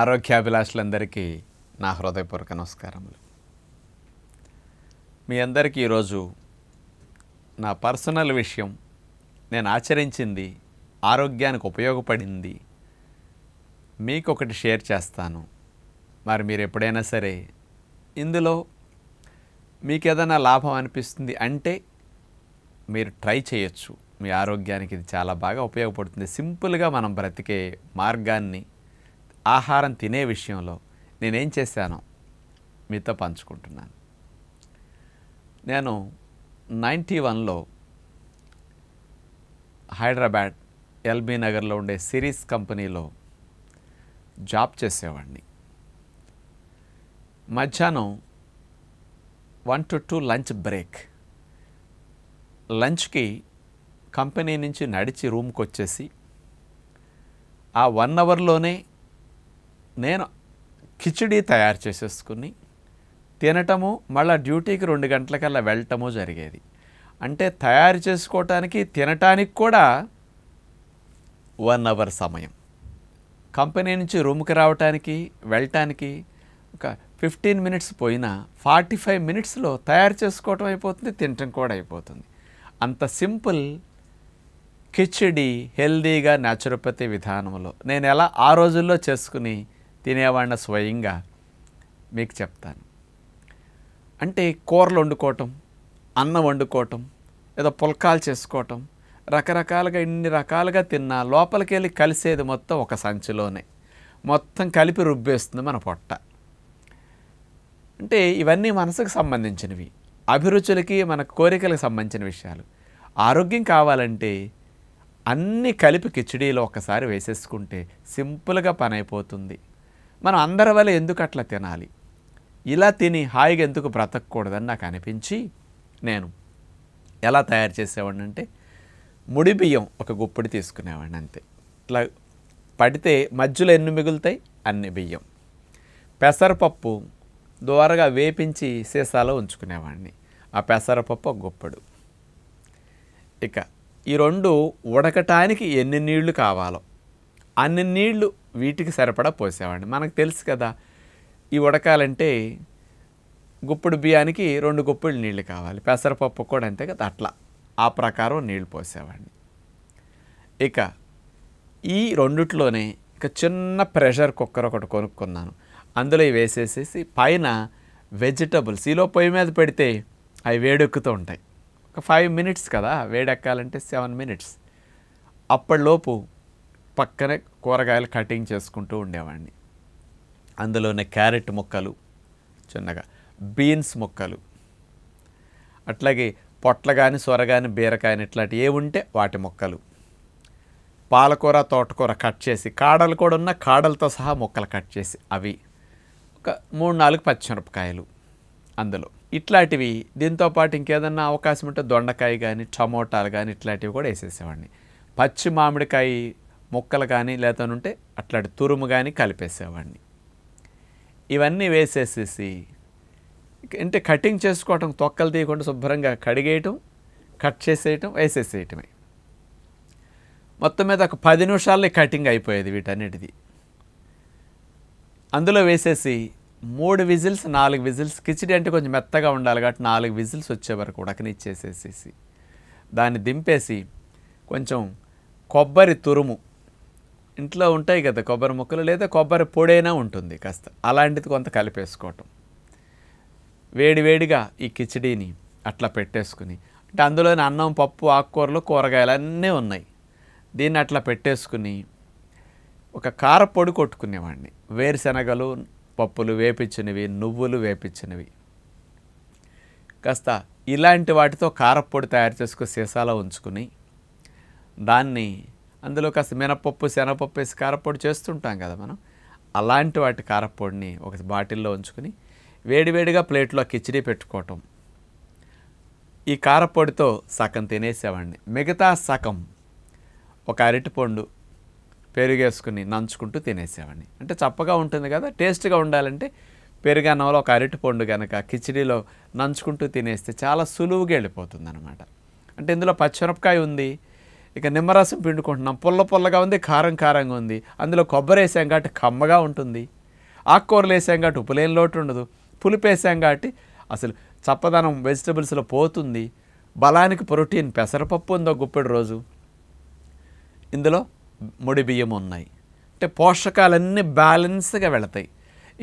ఆరోగ్యాభిలాషులందరికీ నా హృదయపూర్వక నమస్కారములు మీ అందరికీ ఈరోజు నా పర్సనల్ విషయం నేను ఆచరించింది ఆరోగ్యానికి ఉపయోగపడింది మీకు ఒకటి షేర్ చేస్తాను మరి మీరు ఎప్పుడైనా సరే ఇందులో మీకు ఏదైనా లాభం అనిపిస్తుంది అంటే మీరు ట్రై చేయొచ్చు మీ ఆరోగ్యానికి ఇది చాలా బాగా ఉపయోగపడుతుంది సింపుల్గా మనం బ్రతికే మార్గాన్ని ఆహారం తినే విషయంలో నేనేం చేశానో మీతో పంచుకుంటున్నాను నేను నైంటీ వన్లో హైదరాబాద్ ఎల్బీ నగర్లో ఉండే సిరీస్ కంపెనీలో జాబ్ చేసేవాడిని మధ్యాహ్నం one to two lunch break లంచ్కి కంపెనీ నుంచి నడిచి రూమ్కి వచ్చేసి ఆ వన్ అవర్లోనే నేను కిచిడి తయారు చేసేసుకుని తినటము మళ్ళీ డ్యూటీకి రెండు గంటలకల్లా వెళ్ళటము జరిగేది అంటే తయారు చేసుకోవటానికి తినటానికి కూడా వన్ అవర్ సమయం కంపెనీ నుంచి రూమ్కి రావటానికి వెళ్ళటానికి ఒక ఫిఫ్టీన్ మినిట్స్ పోయినా ఫార్టీ ఫైవ్ మినిట్స్లో తయారు చేసుకోవటం అయిపోతుంది తినటం కూడా అయిపోతుంది అంత సింపుల్ కిచిడి హెల్దీగా న్యాచురోపతి విధానంలో నేను ఎలా ఆ రోజుల్లో చేసుకుని తినేవాడిన స్వయంగా మీకు చెప్తాను అంటే కూరలు వండుకోవటం అన్నం వండుకోవటం ఏదో పుల్కాలు చేసుకోవటం రకరకాలుగా ఇన్ని రకాలుగా తిన్నా లోపలికి వెళ్ళి కలిసేది మొత్తం ఒక సంచిలోనే మొత్తం కలిపి రుబ్బేస్తుంది మన పొట్ట అంటే ఇవన్నీ మనసుకు సంబంధించినవి అభిరుచులకి మన కోరికలకు సంబంధించిన విషయాలు ఆరోగ్యం కావాలంటే అన్నీ కలిపి కిచడీలో ఒకసారి వేసేసుకుంటే సింపుల్గా పని అయిపోతుంది మనం అందరి వల్ల ఎందుకు అట్లా తినాలి ఇలా తిని హాయిగా ఎందుకు బ్రతకూడదని నాకు అనిపించి నేను ఎలా తయారు చేసేవాడిని అంటే ముడి బియ్యం ఒక గుప్పిడి తీసుకునేవాడిని అంతే ఇట్లా పడితే మధ్యలో ఎన్ని మిగులుతాయి అన్ని బియ్యం పెసరపప్పు ద్వారగా వేపించి సీసాలో ఉంచుకునేవాడిని ఆ పెసరపప్పు ఒక గుప్పడు ఇక ఈ రెండు ఉడకటానికి ఎన్ని నీళ్లు కావాలో అన్ని నీళ్లు వీటికి సరిపడా పోసేవాడిని మనకు తెలుసు కదా ఈ ఉడకాలంటే గుప్పుడు బియ్యానికి రెండు గుప్పులు నీళ్లు కావాలి పెసరపప్పు కూడా అంతే కదా అట్లా ఆ ప్రకారం నీళ్లు పోసేవాడిని ఇక ఈ రెండిట్లోనే ఇక చిన్న ప్రెషర్ కుక్కర్ ఒకటి కొనుక్కున్నాను అందులో వేసేసేసి పైన వెజిటబుల్స్ ఈలో పొయ్యి మీద పెడితే అవి వేడెక్కుతూ ఉంటాయి ఒక ఫైవ్ మినిట్స్ కదా వేడెక్కాలంటే సెవెన్ మినిట్స్ అప్పటిలోపు పక్కనే కూరగాయలు కటింగ్ చేసుకుంటూ ఉండేవాడిని అందులోనే క్యారెట్ ముక్కలు చిన్నగా బీన్స్ ముక్కలు అట్లాగే పొట్ల కానీ సొర కానీ బీరకాయని ఇట్లాంటివి ఉంటే వాటి మొక్కలు పాలకూర తోటకూర కట్ చేసి కాడలు కూడా ఉన్న కాడలతో సహా మొక్కలు కట్ చేసి అవి ఒక మూడు నాలుగు పచ్చిమిరపకాయలు అందులో ఇట్లాంటివి దీంతోపాటు ఇంకేదన్నా అవకాశం ఉంటే దొండకాయ కానీ టమోటాలు కానీ ఇట్లాంటివి కూడా వేసేసేవాడిని పచ్చి మామిడికాయ ముక్కలు కానీ లేతనుంటే అట్లాంటి తురుము కానీ కలిపేసేవాడిని ఇవన్నీ వేసేసేసి అంటే కటింగ్ చేసుకోవటం తొక్కలు తీయకుండా శుభ్రంగా కడిగేయటం కట్ చేసేయటం వేసేసేయటమే మొత్తం మీద ఒక పది నిమిషాల్లో కటింగ్ అయిపోయేది వీటన్నిటిది అందులో వేసేసి మూడు విజిల్స్ నాలుగు విజిల్స్ కిచిడి అంటే కొంచెం మెత్తగా ఉండాలి కాబట్టి నాలుగు విజిల్స్ వచ్చే వరకు ఉడకనిచ్చేసేసేసి దాన్ని దింపేసి కొంచెం కొబ్బరి తురుము ఇంట్లో ఉంటాయి కదా కొబ్బరి ముక్కలు లేదా కొబ్బరి పొడైనా ఉంటుంది కాస్త అలాంటిది కొంత కలిపేసుకోవటం వేడివేడిగా ఈ కిచడీని అట్లా పెట్టేసుకుని అంటే అందులోని అన్నం పప్పు ఆకుకూరలు కూరగాయలు అన్నీ ఉన్నాయి దీన్ని అట్లా పెట్టేసుకుని ఒక కారపొడి కొట్టుకునేవాడిని వేరుశనగలు పప్పులు వేపించినవి నువ్వులు వేపించినవి కాస్త ఇలాంటి వాటితో కారపొడి తయారు చేసుకుని సీసాలో ఉంచుకుని దాన్ని అందులో కాస్త మినపప్పు శనగపప్పు వేసి కారపొడి చేస్తుంటాం కదా మనం అలాంటి వాటి కారపొడిని ఒక బాటిల్లో ఉంచుకుని వేడివేడిగా ప్లేట్లో కిచిడి పెట్టుకోవటం ఈ కారపొడితో సగం తినేసేవాడిని మిగతా సగం ఒక అరటిపండు పెరుగేసుకుని నంచుకుంటూ తినేసేవాడిని అంటే చప్పగా ఉంటుంది కదా టేస్ట్గా ఉండాలంటే పెరుగన్నంలో ఒక అరటిపండు కనుక కిచిడీలో నంచుకుంటూ తినేస్తే చాలా సులువుగా వెళ్ళిపోతుంది అనమాట అంటే ఇందులో పచ్చిమిరపకాయ ఉంది ఇక నిమ్మరసం పిండుకుంటున్నాం పుల్ల పుల్లగా ఉంది కారం కారంగా ఉంది అందులో కొబ్బరి వేసాం కాబట్టి కమ్మగా ఉంటుంది ఆకుకూరలు వేసాం కాబట్టి ఉప్పులేని లోటు ఉండదు పులుపు వేసాం కాబట్టి అసలు చప్పదనం వెజిటబుల్స్లో పోతుంది బలానికి ప్రోటీన్ పెసరపప్పు ఉందో గుప్పెడు రోజు ఇందులో ముడి బియ్యం ఉన్నాయి అంటే పోషకాలన్నీ బ్యాలెన్స్గా వెళతాయి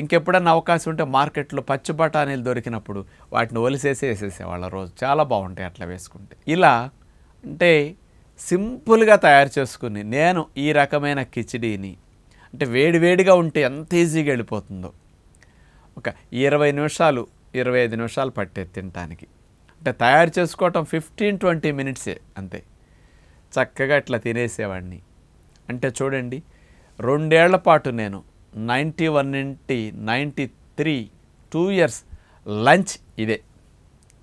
ఇంకెప్పుడన్నా అవకాశం ఉంటే మార్కెట్లో పచ్చి బఠానీలు దొరికినప్పుడు వాటిని ఒలిసేసి వేసేసేవాళ్ళ రోజు చాలా బాగుంటాయి అట్లా వేసుకుంటే ఇలా అంటే సింపుల్గా తయారు చేసుకుని నేను ఈ రకమైన కిచిడీని అంటే వేడివేడిగా ఉంటే ఎంత ఈజీగా వెళ్ళిపోతుందో ఒక ఇరవై నిమిషాలు ఇరవై ఐదు నిమిషాలు పట్టే తినటానికి అంటే తయారు చేసుకోవటం ఫిఫ్టీన్ ట్వంటీ మినిట్సే అంతే చక్కగా ఇట్లా తినేసేవాడిని అంటే చూడండి రెండేళ్ల పాటు నేను నైంటీ వన్ నుండి ninety three two years lunch ఇదే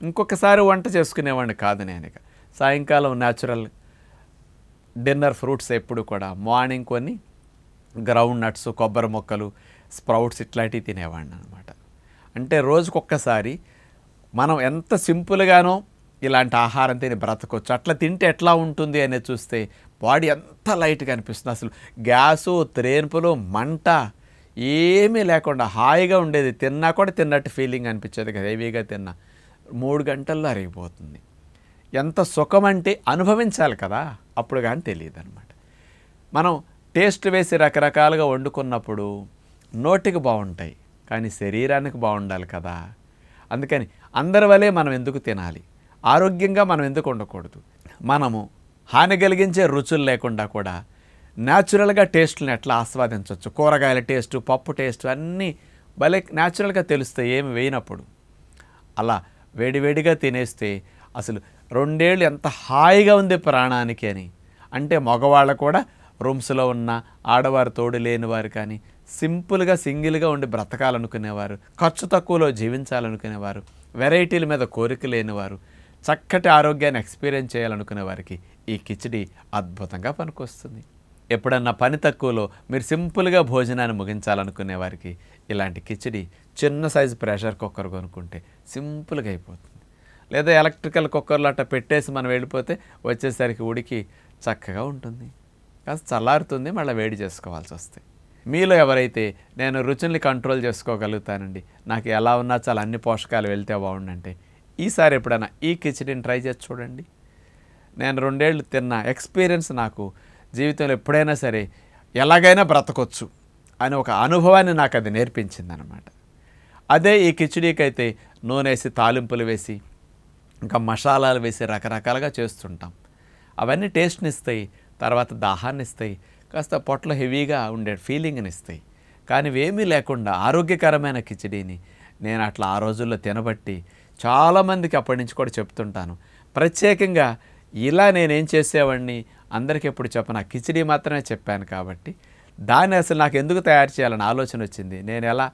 ఇంకొకసారి వంట చేసుకునేవాడిని కాదు నేను ఇక సాయంకాలం న్యాచురల్ డిన్నర్ ఫ్రూట్స్ ఎప్పుడు కూడా మార్నింగ్ కొన్ని గ్రౌండ్ నట్స్ కొబ్బరి మొక్కలు స్ప్రౌట్స్ ఇట్లాంటివి తినేవాడిని అనమాట అంటే రోజుకొక్కసారి మనం ఎంత సింపుల్గానో ఇలాంటి ఆహారం తిని బ్రతకొచ్చు అట్లా తింటే ఎట్లా ఉంటుంది అనేది చూస్తే బాడీ ఎంత లైట్గా అనిపిస్తుంది అసలు గ్యాసు త్రేన్పులు మంట ఏమీ లేకుండా హాయిగా ఉండేది తిన్నా కూడా తిన్నట్టు ఫీలింగ్ అనిపించేది కదా హెవీగా తిన్నా మూడు గంటల్లో అరిగిపోతుంది ఎంత సుఖం అంటే అనుభవించాలి కదా అప్పుడు కానీ తెలియదు అనమాట మనం టేస్ట్ వేసి రకరకాలుగా వండుకున్నప్పుడు నోటికి బాగుంటాయి కానీ శరీరానికి బాగుండాలి కదా అందుకని అందరి వలె మనం ఎందుకు తినాలి ఆరోగ్యంగా మనం ఎందుకు ఉండకూడదు మనము హాని కలిగించే రుచులు లేకుండా కూడా న్యాచురల్గా టేస్ట్ని ఎట్లా ఆస్వాదించవచ్చు కూరగాయల టేస్ట్ పప్పు టేస్ట్ అన్నీ భలే న్యాచురల్గా తెలుస్తాయి ఏమి వేయినప్పుడు అలా వేడివేడిగా తినేస్తే అసలు రెండేళ్ళు ఎంత హాయిగా ఉంది ప్రాణానికి అని అంటే మగవాళ్ళు కూడా రూమ్స్లో ఉన్న ఆడవారి తోడు లేనివారు కానీ సింపుల్గా సింగిల్గా ఉండి బ్రతకాలనుకునేవారు ఖర్చు తక్కువలో జీవించాలనుకునేవారు వెరైటీల మీద కోరిక లేనివారు చక్కటి ఆరోగ్యాన్ని ఎక్స్పీరియన్స్ చేయాలనుకునే వారికి ఈ కిచిడి అద్భుతంగా పనికొస్తుంది ఎప్పుడన్నా పని తక్కువలో మీరు సింపుల్గా భోజనాన్ని ముగించాలనుకునే వారికి ఇలాంటి కిచిడి చిన్న సైజు ప్రెషర్ కుక్కర్ కొనుక్కుంటే సింపుల్గా అయిపోతుంది లేదా ఎలక్ట్రికల్ కుక్కర్లు అట్ట పెట్టేసి మనం వెళ్ళిపోతే వచ్చేసరికి ఉడికి చక్కగా ఉంటుంది కాస్త చల్లారుతుంది మళ్ళీ వేడి చేసుకోవాల్సి వస్తాయి మీలో ఎవరైతే నేను రుచుల్ని కంట్రోల్ చేసుకోగలుగుతానండి నాకు ఎలా ఉన్నా చాలా అన్ని పోషకాలు వెళ్తే బాగుండంటే ఈసారి ఎప్పుడైనా ఈ కిచడీని ట్రై చేసి చూడండి నేను రెండేళ్ళు తిన్న ఎక్స్పీరియన్స్ నాకు జీవితంలో ఎప్పుడైనా సరే ఎలాగైనా బ్రతకొచ్చు అని ఒక అనుభవాన్ని నాకు అది నేర్పించింది అనమాట అదే ఈ అయితే నూనె వేసి తాలింపులు వేసి ఇంకా మసాలాలు వేసి రకరకాలుగా చేస్తుంటాం అవన్నీ టేస్ట్ని ఇస్తాయి తర్వాత దాహాన్ని ఇస్తాయి కాస్త పొట్ల హెవీగా ఉండే ఫీలింగ్ని ఇస్తాయి కానీ ఇవేమీ లేకుండా ఆరోగ్యకరమైన కిచడీని నేను అట్లా ఆ రోజుల్లో తినబట్టి చాలామందికి అప్పటి నుంచి కూడా చెప్తుంటాను ప్రత్యేకంగా ఇలా నేనేం చేసేవాడిని అందరికీ ఎప్పుడు చెప్పను ఆ కిచడీ మాత్రమే చెప్పాను కాబట్టి దాన్ని అసలు నాకు ఎందుకు తయారు చేయాలని ఆలోచన వచ్చింది నేను ఎలా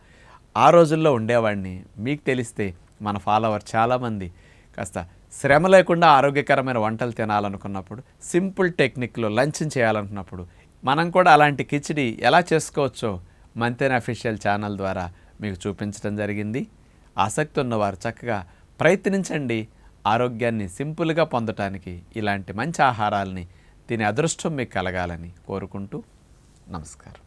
ఆ రోజుల్లో ఉండేవాడిని మీకు తెలిస్తే మన ఫాలోవర్ చాలామంది కాస్త శ్రమ లేకుండా ఆరోగ్యకరమైన వంటలు తినాలనుకున్నప్పుడు సింపుల్ టెక్నిక్లో లంచం చేయాలనుకున్నప్పుడు మనం కూడా అలాంటి కిచిడి ఎలా చేసుకోవచ్చో మంతెన్ అఫీషియల్ ఛానల్ ద్వారా మీకు చూపించడం జరిగింది ఆసక్తి ఉన్నవారు చక్కగా ప్రయత్నించండి ఆరోగ్యాన్ని సింపుల్గా పొందటానికి ఇలాంటి మంచి ఆహారాలని తినే అదృష్టం మీకు కలగాలని కోరుకుంటూ నమస్కారం